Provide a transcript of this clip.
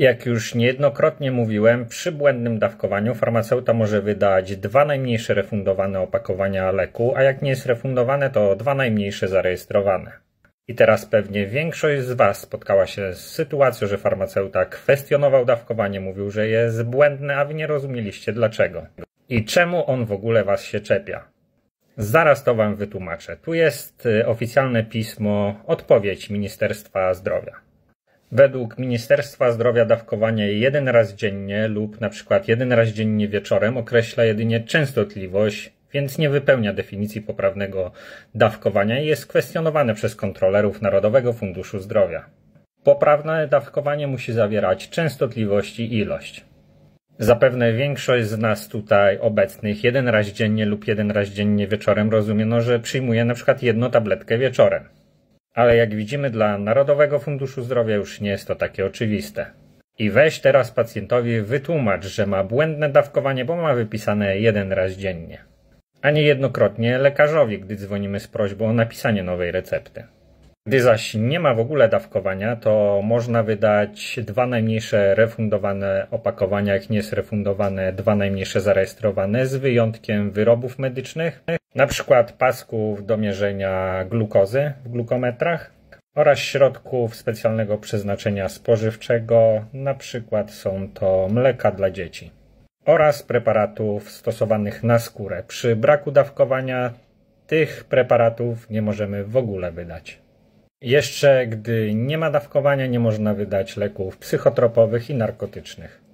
Jak już niejednokrotnie mówiłem, przy błędnym dawkowaniu farmaceuta może wydać dwa najmniejsze refundowane opakowania leku, a jak nie jest refundowane, to dwa najmniejsze zarejestrowane. I teraz pewnie większość z Was spotkała się z sytuacją, że farmaceuta kwestionował dawkowanie, mówił, że jest błędne, a Wy nie rozumieliście dlaczego. I czemu on w ogóle Was się czepia? Zaraz to Wam wytłumaczę. Tu jest y, oficjalne pismo odpowiedź Ministerstwa Zdrowia. Według Ministerstwa Zdrowia dawkowanie jeden raz dziennie lub na przykład jeden raz dziennie wieczorem określa jedynie częstotliwość, więc nie wypełnia definicji poprawnego dawkowania i jest kwestionowane przez kontrolerów Narodowego Funduszu Zdrowia. Poprawne dawkowanie musi zawierać częstotliwość i ilość. Zapewne większość z nas tutaj obecnych jeden raz dziennie lub jeden raz dziennie wieczorem rozumiano, że przyjmuje na przykład jedną tabletkę wieczorem. Ale jak widzimy dla Narodowego Funduszu Zdrowia już nie jest to takie oczywiste. I weź teraz pacjentowi wytłumacz, że ma błędne dawkowanie, bo ma wypisane jeden raz dziennie. A nie jednokrotnie lekarzowi, gdy dzwonimy z prośbą o napisanie nowej recepty. Gdy zaś nie ma w ogóle dawkowania, to można wydać dwa najmniejsze refundowane opakowania, jak nie refundowane dwa najmniejsze zarejestrowane, z wyjątkiem wyrobów medycznych, na przykład pasków do mierzenia glukozy w glukometrach oraz środków specjalnego przeznaczenia spożywczego, na przykład są to mleka dla dzieci oraz preparatów stosowanych na skórę. Przy braku dawkowania tych preparatów nie możemy w ogóle wydać. Jeszcze gdy nie ma dawkowania, nie można wydać leków psychotropowych i narkotycznych.